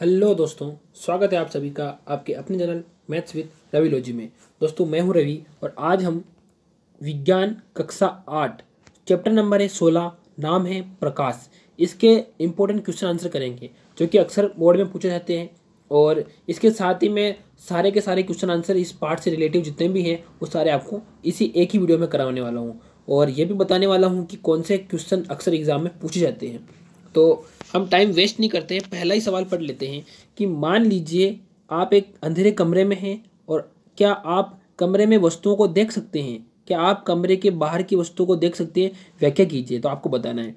hello दोस्तों स्वागत है आप सभी का आपके अपने चैनल मैथ्स विद रवि लोजी में दोस्तों मैं हूं रवि और आज हम विज्ञान कक्षा आठ चैप्टर नंबर है सोलह नाम है प्रकाश इसके इम्पोर्टेंट क्वेश्चन आंसर करेंगे जो कि अक्सर बोर्ड में पूछे जाते हैं और इसके साथ ही मैं सारे के सारे क्वेश्चन आंसर इस पार्ट से रिलेटिव जितने भी हैं वो सारे आपको इसी एक ही वीडियो में करवाने वाला हूँ और ये भी बताने वाला हूँ कि कौन से क्वेश्चन अक्सर एग्ज़ाम में पूछे जाते हैं तो हम टाइम वेस्ट नहीं करते हैं पहला ही सवाल पढ़ लेते हैं कि मान लीजिए आप एक अंधेरे कमरे में हैं और क्या आप कमरे में वस्तुओं को देख सकते हैं क्या आप कमरे के बाहर की वस्तुओं को देख सकते हैं व्याख्या कीजिए तो आपको बताना है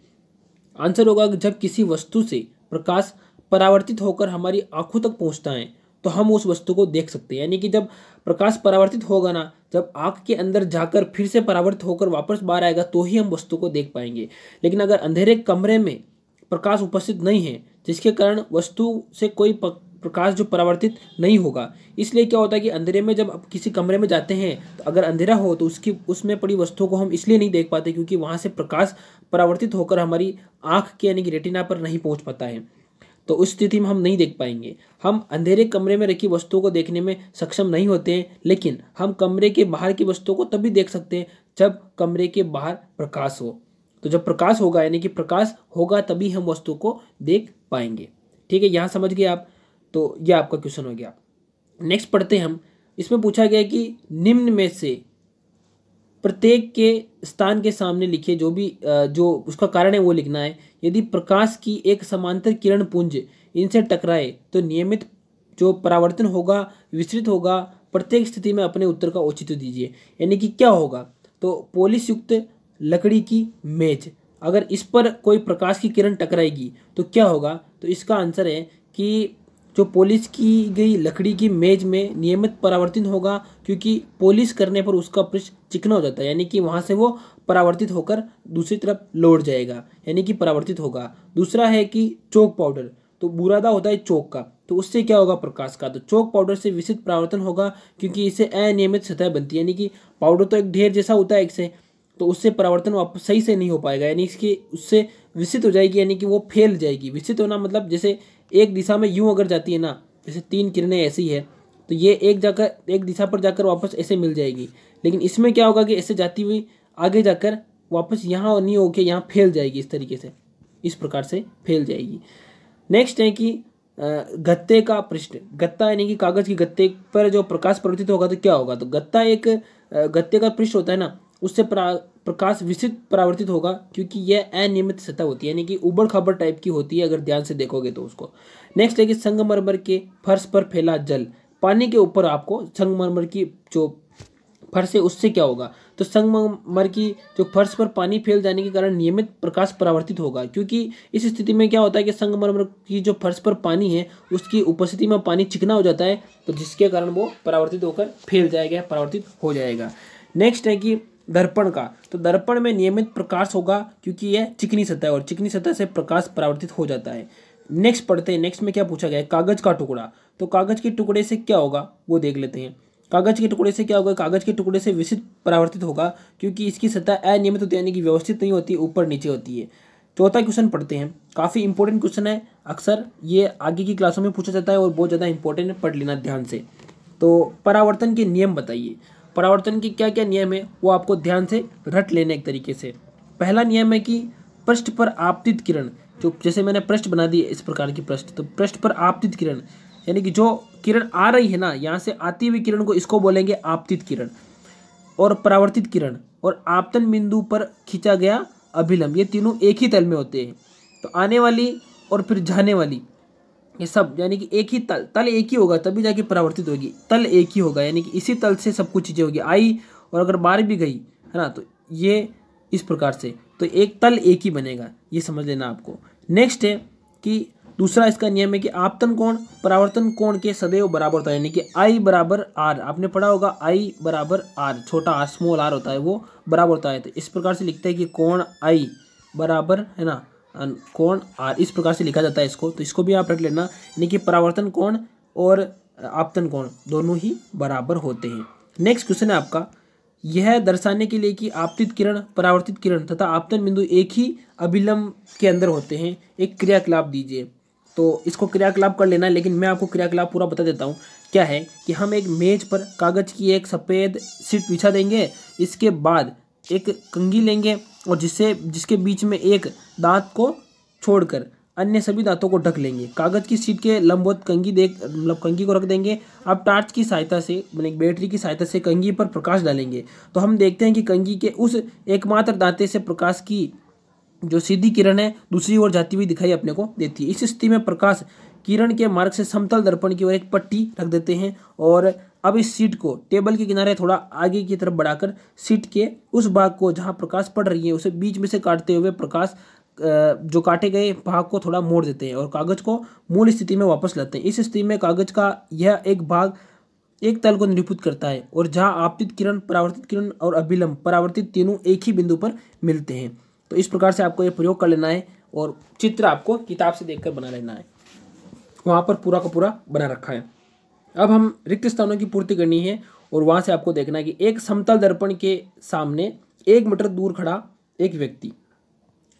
आंसर होगा जब किसी वस्तु से प्रकाश परावर्तित होकर हमारी आंखों तक पहुंचता है तो हम उस वस्तु को देख सकते हैं यानी कि जब प्रकाश परावर्तित होगा ना जब आँख के अंदर जाकर फिर से परावर्तित होकर वापस बाहर आएगा तो ही हम वस्तु को देख पाएंगे लेकिन अगर अंधेरे कमरे में प्रकाश उपस्थित नहीं है जिसके कारण वस्तु से कोई प्रकाश जो परावर्तित नहीं होगा इसलिए क्या होता है कि अंधेरे में जब किसी कमरे में जाते हैं तो अगर अंधेरा हो तो उसकी उसमें पड़ी वस्तुओं को हम इसलिए नहीं देख पाते क्योंकि वहाँ से प्रकाश परावर्तित होकर हमारी आँख के यानी कि रेटिना पर नहीं पहुँच पाता है तो उस स्थिति में हम नहीं देख पाएंगे हम अंधेरे कमरे में रखी वस्तुओं को देखने में सक्षम नहीं होते हैं लेकिन हम कमरे के बाहर की वस्तुओं को तभी देख सकते हैं जब कमरे के बाहर प्रकाश हो तो जब प्रकाश होगा यानी कि प्रकाश होगा तभी हम वस्तु को देख पाएंगे ठीक है यहाँ समझ गए आप तो यह आपका क्वेश्चन हो गया नेक्स्ट पढ़ते हम इसमें पूछा गया कि निम्न में से प्रत्येक के स्थान के सामने लिखे जो भी जो उसका कारण है वो लिखना है यदि प्रकाश की एक समांतर किरण पुंज इनसे टकराए तो नियमित जो परावर्तन होगा विस्तृत होगा प्रत्येक स्थिति में अपने उत्तर का औचित्य दीजिए यानी कि क्या होगा तो पोलिस युक्त लकड़ी की मेज अगर इस पर कोई प्रकाश की किरण टकराएगी तो क्या होगा तो इसका आंसर है कि जो पॉलिश की गई लकड़ी की मेज में नियमित परावर्तित होगा क्योंकि पॉलिश करने पर उसका पृष्ठ चिकना हो जाता है यानी कि वहाँ से वो परावर्तित होकर दूसरी तरफ लौट जाएगा यानी कि परावर्तित होगा दूसरा है कि चौक पाउडर तो बुरादा होता है चौक का तो उससे क्या होगा प्रकाश का तो चौक पाउडर से विशिष्ट परावर्तन होगा क्योंकि इसे अनियमित सतह बनती है यानी कि पाउडर तो एक ढेर जैसा होता है एक से तो उससे परावर्तन वापस सही से नहीं हो पाएगा यानी इसकी उससे विकसित हो जाएगी यानी कि वो फैल जाएगी विकसित होना मतलब जैसे एक दिशा में यूँ अगर जाती है ना जैसे तीन किरणें ऐसी है तो ये एक जाकर एक दिशा पर जाकर वापस ऐसे मिल जाएगी लेकिन इसमें क्या होगा कि ऐसे जाती हुई आगे जाकर वापस यहाँ नहीं होके यहाँ फैल जाएगी इस तरीके से इस प्रकार से फैल जाएगी नेक्स्ट है कि गत्ते का पृष्ठ गत्ता यानी कि कागज़ की गत्ते पर जो प्रकाश प्रवर्तित होगा तो क्या होगा तो गत्ता एक गत्ते का पृष्ठ होता है ना उससे प्रकाश विशिष्ट परावर्तित होगा क्योंकि यह अनियमित सतह होती है यानी कि उबड़ खबड़ टाइप की होती है अगर ध्यान से देखोगे तो उसको नेक्स्ट है कि संगमरमर के फर्श पर फैला जल पानी के ऊपर आपको संगमरमर की जो फर्श है उससे क्या होगा तो संगमरमर की जो फर्श पर पानी फैल जाने के कारण नियमित प्रकाश परावर्तित होगा क्योंकि इस स्थिति में क्या होता है कि संगमरमर की जो फर्श पर पानी है उसकी उपस्थिति में पानी चिकना हो जाता है तो जिसके कारण वो परावर्तित होकर फैल जाएगा परावर्तित हो जाएगा नेक्स्ट है कि दर्पण का तो दर्पण में नियमित प्रकाश होगा क्योंकि यह चिकनी सतह है और चिकनी सतह से प्रकाश परावर्तित हो जाता है नेक्स्ट पढ़ते हैं नेक्स्ट में क्या पूछा गया है कागज़ का टुकड़ा तो कागज़ के टुकड़े से क्या होगा वो देख लेते हैं कागज़ के टुकड़े से क्या होगा कागज़ के टुकड़े से विशिष्ट परावर्तित होगा क्योंकि इसकी सतह अनियमित होती है यानी कि व्यवस्थित नहीं होती ऊपर नीचे होती है चौथा क्वेश्चन पढ़ते हैं काफ़ी इंपॉर्टेंट क्वेश्चन है अक्सर ये आगे की क्लासों में पूछा जाता है और बहुत ज़्यादा इंपॉर्टेंट है पढ़ लेना ध्यान से तो परावर्तन के नियम बताइए परावर्तन के क्या क्या नियम है वो आपको ध्यान से रट लेने एक तरीके से पहला नियम है कि पृष्ठ पर आपतित किरण जो जैसे मैंने पृष्ठ बना दी इस प्रकार की पृष्ठ तो पृष्ठ पर आपतित किरण यानी कि जो किरण आ रही है ना यहाँ से आती हुई किरण को इसको बोलेंगे आपतित किरण और परावर्तित किरण और आपतन बिंदु पर खींचा गया अभिलंब ये तीनों एक ही तल में होते हैं तो आने वाली और फिर जाने वाली ये सब यानी कि एक ही तल तल एक ही होगा तभी जाके परावर्तित होगी तल एक ही होगा यानी कि इसी तल से सब कुछ चीज़ें होगी आई और अगर बार भी गई है ना तो ये इस प्रकार से तो एक तल एक ही बनेगा ये समझ लेना आपको नेक्स्ट है कि दूसरा इसका नियम है कि आपतन कोण परावर्तन कोण के सदैव बराबर होता है यानी कि आई बराबर आर आपने पढ़ा होगा आई बराबर आर छोटा आर स्मॉल आर होता है वो बराबर होता है तो इस प्रकार से लिखते हैं कि कोण आई बराबर है ना कोण आर इस प्रकार से लिखा जाता है इसको तो इसको भी आप रख लेना यानी कि परावर्तन कोण और आपतन कोण दोनों ही बराबर होते हैं नेक्स्ट क्वेश्चन है आपका यह दर्शाने के लिए कि आपतित किरण परावर्तित किरण तथा आपतन बिंदु एक ही अभिलंब के अंदर होते हैं एक क्रियाकलाप दीजिए तो इसको क्रियाकलाप कर लेना है लेकिन मैं आपको क्रियाकलाप पूरा बता देता हूँ क्या है कि हम एक मेज पर कागज़ की एक सफ़ेद सीट बिछा देंगे इसके बाद एक कंगी लेंगे और जिससे जिसके बीच में एक दांत को छोड़कर अन्य सभी दांतों को ढक लेंगे कागज़ की सीट के लंबवत कंगी देख मतलब कंगी को रख देंगे आप टार्च की सहायता से मतलब बैटरी की सहायता से कंगी पर प्रकाश डालेंगे तो हम देखते हैं कि कंगी के उस एकमात्र दांते से प्रकाश की जो सीधी किरण है दूसरी ओर जाती हुई दिखाई अपने को देती है इस स्थिति में प्रकाश किरण के मार्ग से समतल दर्पण की ओर एक पट्टी रख देते हैं और अब इस सीट को टेबल के किनारे थोड़ा आगे की तरफ बढ़ाकर सीट के उस भाग को जहाँ प्रकाश पड़ रही है उसे बीच में से काटते हुए प्रकाश जो काटे गए भाग को थोड़ा मोड़ देते हैं और कागज़ को मूल स्थिति में वापस लाते हैं इस स्थिति में कागज़ का यह एक भाग एक तल को निरूपित करता है और जहाँ आपतित किरण परावर्तित किरण और अभिलंब परावर्तित तीनों एक ही बिंदु पर मिलते हैं तो इस प्रकार से आपको यह प्रयोग कर लेना है और चित्र आपको किताब से देखकर बना लेना है वहाँ पर पूरा का पूरा बना रखा है अब हम रिक्त स्थानों की पूर्ति करनी है और वहाँ से आपको देखना है कि एक समतल दर्पण के सामने एक मीटर दूर खड़ा एक व्यक्ति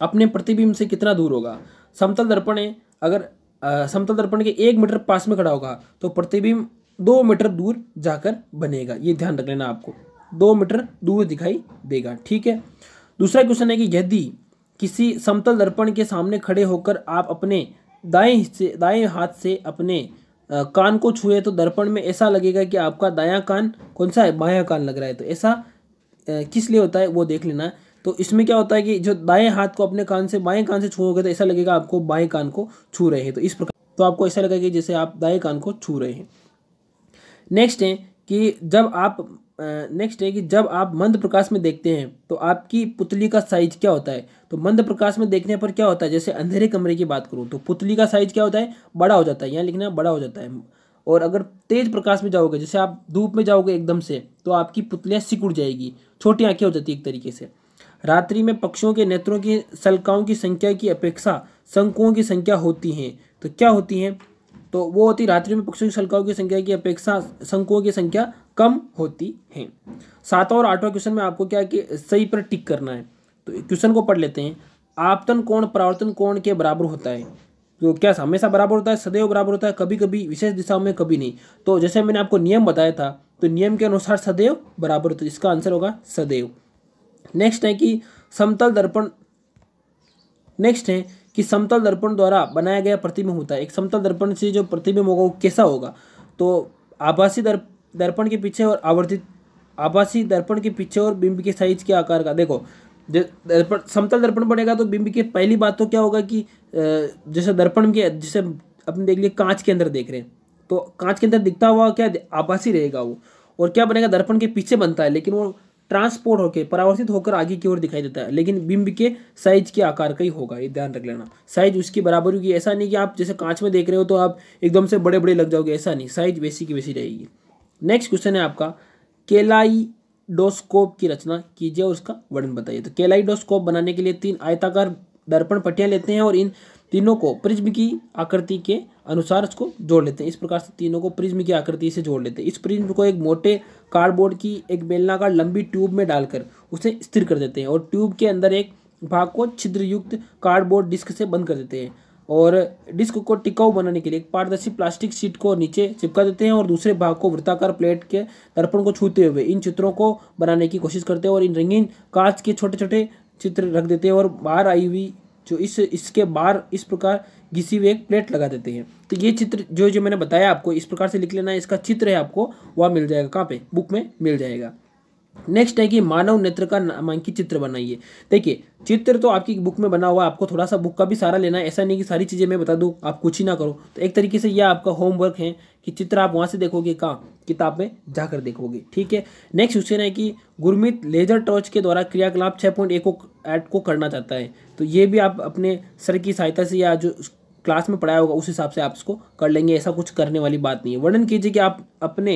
अपने प्रतिबिंब से कितना दूर होगा समतल दर्पण है अगर समतल दर्पण के एक मीटर पास में खड़ा होगा तो प्रतिबिंब दो मीटर दूर जाकर बनेगा ये ध्यान रख लेना आपको दो मीटर दूर दिखाई देगा ठीक है दूसरा क्वेश्चन है कि यदि किसी समतल दर्पण के सामने खड़े होकर आप अपने दाएं हिस्से दाएं हाथ से अपने कान को छुए तो दर्पण में ऐसा लगेगा कि आपका दायां कान कौन सा है बायां कान लग रहा है तो ऐसा किस लिए होता है वो देख लेना है तो इसमें क्या होता है कि जो दाएं हाथ को अपने कान से बाएं कान से छूओगे तो ऐसा लगेगा आपको बाएं कान को छू रहे हैं तो इस प्रकार तो आपको ऐसा लगेगा कि जैसे आप दाएं कान को छू रहे हैं नेक्स्ट है कि जब आप नेक्स्ट है कि जब आप मंद प्रकाश में देखते हैं तो आपकी पुतली का साइज क्या होता है तो मंद प्रकाश में देखने पर क्या होता है जैसे अंधेरे कमरे की बात करूँ तो पुतली का साइज क्या होता है बड़ा हो जाता है यहाँ लिखना बड़ा हो जाता है और अगर तेज प्रकाश में जाओगे जैसे आप धूप में जाओगे एकदम से तो आपकी पुतलियाँ सिकुड़ जाएगी छोटी आँखें हो जाती है एक तरीके से रात्रि में पक्षियों के नेत्रों की सलकाओं की संख्या की अपेक्षा शंकुओं की संख्या होती हैं तो क्या होती हैं तो वो होती रात्रि में पक्षियों की शलकाओं की संख्या की अपेक्षा शंकुओं की संख्या कम होती है सातवां और आठवां क्वेश्चन में आपको क्या है कि सही पर टिक करना है तो क्वेश्चन को पढ़ लेते हैं आपतन कोण परावर्तन कोण के बराबर होता है तो क्या हमेशा बराबर होता है सदैव बराबर होता है कभी कभी विशेष दिशाओं में कभी नहीं तो जैसे मैंने आपको नियम बताया था तो नियम के अनुसार सदैव बराबर होता है इसका आंसर होगा सदैव नेक्स्ट है कि समतल दर्पण नेक्स्ट है कि समतल दर्पण द्वारा बनाया गया प्रतिबिंब होता है एक समतल दर्पण से जो प्रतिबिंब होगा वो कैसा होगा तो आभासी दर्प दर्पण के पीछे और आवर्तित आभासी दर्पण के पीछे और बिंब के साइज के आकार का देखो दर्पण समतल दर्पण बनेगा तो बिंब के पहली बात तो क्या होगा कि जैसे दर्पण के जैसे अपने देख लिए कांच के अंदर देख रहे हैं तो कांच के अंदर दिखता हुआ क्या आभासी रहेगा वो और क्या बनेगा दर्पण के पीछे बनता है लेकिन वो ट्रांसपोर्ट होकर परावर्तित होकर आगे की ओर दिखाई देता है लेकिन बिंब के साइज के आकार का ही होगा ये ध्यान रख लेना साइज उसकी बराबर होगी ऐसा नहीं कि आप जैसे कांच में देख रहे हो तो आप एकदम से बड़े बड़े लग जाओगे ऐसा नहीं साइज वैसी की वैसी रहेगी नेक्स्ट क्वेश्चन है आपका केलाई डोस्कोप की रचना कीजिए और उसका वर्णन बताइए तो केलाइडोस्कोप बनाने के लिए तीन आयताकार दर्पण पट्टियाँ लेते हैं और इन तीनों को प्रिज्म की आकृति के अनुसार इसको जोड़ लेते हैं इस प्रकार से तीनों को प्रिज्म की आकृति से जोड़ लेते हैं इस प्रिज्म को एक मोटे कार्डबोर्ड की एक बेलनाकार लंबी ट्यूब में डालकर उसे स्थिर कर देते हैं और ट्यूब के अंदर एक भाग को छिद्रयुक्त कार्डबोर्ड डिस्क से बंद कर देते हैं और डिस्क को टिकाऊ बनाने के लिए एक पारदर्शी प्लास्टिक शीट को नीचे चिपका देते हैं और दूसरे भाग को वृत्ताकार प्लेट के दर्पण को छूते हुए इन चित्रों को बनाने की कोशिश करते हैं और इन रंगीन कांच के छोटे छोटे चित्र रख देते हैं और बाहर आई हुई जो इस इसके बाहर इस प्रकार घिसी हुई एक प्लेट लगा देते हैं तो ये चित्र जो जो मैंने बताया आपको इस प्रकार से लिख लेना है इसका चित्र है आपको वह मिल जाएगा कहाँ पे बुक में मिल जाएगा नेक्स्ट है कि मानव नेत्र का नामांकित चित्र बनाइए देखिए चित्र तो आपकी बुक में बना हुआ है आपको थोड़ा सा बुक का भी सारा लेना है ऐसा नहीं कि सारी चीज़ें मैं बता दूँ आप कुछ ही ना करो तो एक तरीके से यह आपका होमवर्क है कि चित्र आप वहाँ से देखोगे कहाँ किताब में जाकर देखोगे ठीक है नेक्स्ट क्वेश्चन है कि गुरमित लेजर टॉर्च के द्वारा क्रियाकलाप छः पॉइंट एक को एड को करना चाहता है तो ये भी आप अपने सर की सहायता से या जो क्लास में पढ़ाया होगा उस हिसाब से आप इसको कर लेंगे ऐसा कुछ करने वाली बात नहीं है वर्णन कीजिए कि आप अपने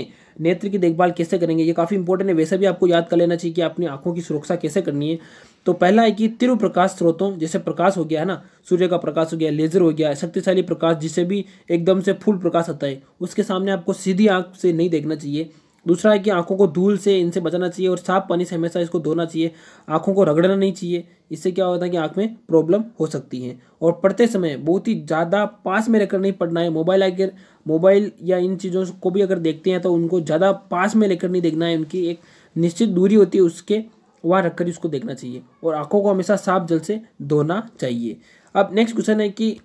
नेत्र की देखभाल कैसे करेंगे ये काफ़ी इंपॉर्टेंट है वैसे भी आपको याद कर लेना चाहिए कि अपनी आंखों की सुरक्षा कैसे करनी है तो पहला है कि तिरु प्रकाश स्रोतों जैसे प्रकाश हो गया है ना सूर्य का प्रकाश हो गया लेजर हो गया शक्तिशाली प्रकाश जिसे भी एकदम से फुल प्रकाश आता है उसके सामने आपको सीधी आंख से नहीं देखना चाहिए दूसरा है कि आंखों को धूल से इनसे बचाना चाहिए और साफ पानी से हमेशा इसको धोना चाहिए आंखों को रगड़ना नहीं चाहिए इससे क्या होता है कि आंख में प्रॉब्लम हो सकती है और पढ़ते समय बहुत ही ज़्यादा पास में लेकर नहीं पढ़ना है मोबाइल अगर मोबाइल या इन चीज़ों को भी अगर देखते हैं तो उनको ज़्यादा पास में लेकर नहीं देखना है उनकी एक निश्चित दूरी होती है उसके वहाँ रखकर इसको देखना चाहिए और आँखों को हमेशा साफ जल से धोना चाहिए अब नेक्स्ट क्वेश्चन है कि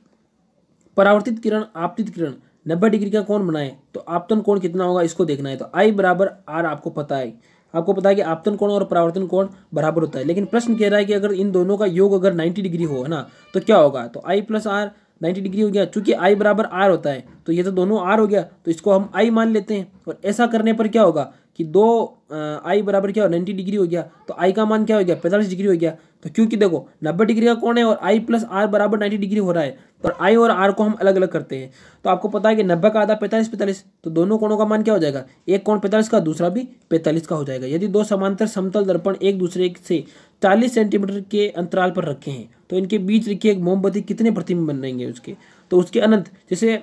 परावर्तित किरण आपतित किरण नब्बे डिग्री का कौन बनाए तो आपतन कोण कितना होगा इसको देखना है तो आई बराबर आर आपको पता है आपको पता है कि आपतन कोण और परावर्तन कोण बराबर होता है लेकिन प्रश्न कह रहा है कि अगर इन दोनों का योग अगर 90 डिग्री हो है ना तो क्या होगा तो I plus R ninety degree हो गया चूंकि आई बराबर आर होता है तो ये तो दोनों आर हो गया तो इसको हम आई मान लेते हैं और ऐसा करने पर क्या होगा कि दो आई बराबर क्या हो नाइन्टी डिग्री हो गया तो आई का मान क्या हो गया पैंतालीस डिग्री हो गया तो क्योंकि देखो नब्बे डिग्री का कौन है और आई प्लस आर बराबर नाइन्टी डिग्री हो रहा है तो और आई और आर को हम अलग अलग करते हैं तो आपको पता है कि नब्बे का आधा पैंतालीस पैंतालीस तो दोनों कोणों का मान क्या हो जाएगा एक कोण पैंतालीस का दूसरा भी पैंतालीस का हो जाएगा यदि दो समांतर समतल दर्पण एक दूसरे से चालीस सेंटीमीटर के अंतराल पर रखे हैं तो इनके बीच देखिए एक मोमबत्ती कितने प्रतिमा बन रहेंगे उसके तो उसके अनंत जैसे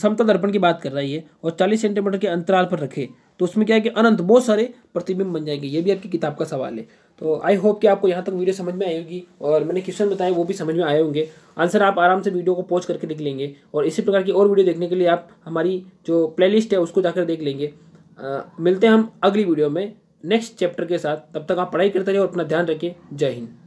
समतल दर्पण की बात कर रहा है ये और चालीस सेंटीमीटर के अंतराल पर रखें तो उसमें क्या है कि अनंत बहुत सारे प्रतिबिंब बन जाएंगे ये भी आपकी किताब का सवाल है तो आई होप कि आपको यहाँ तक वीडियो समझ में आएगी और मैंने क्वेश्चन बताए वो भी समझ में आए होंगे आंसर आप आराम से वीडियो को पॉज करके देख लेंगे और इसी प्रकार की और वीडियो देखने के लिए आप हमारी जो प्ले है उसको जाकर देख लेंगे मिलते हैं हम अगली वीडियो में नेक्स्ट चैप्टर के साथ तब तक आप पढ़ाई करते रहिए और अपना ध्यान रखिए जय हिंद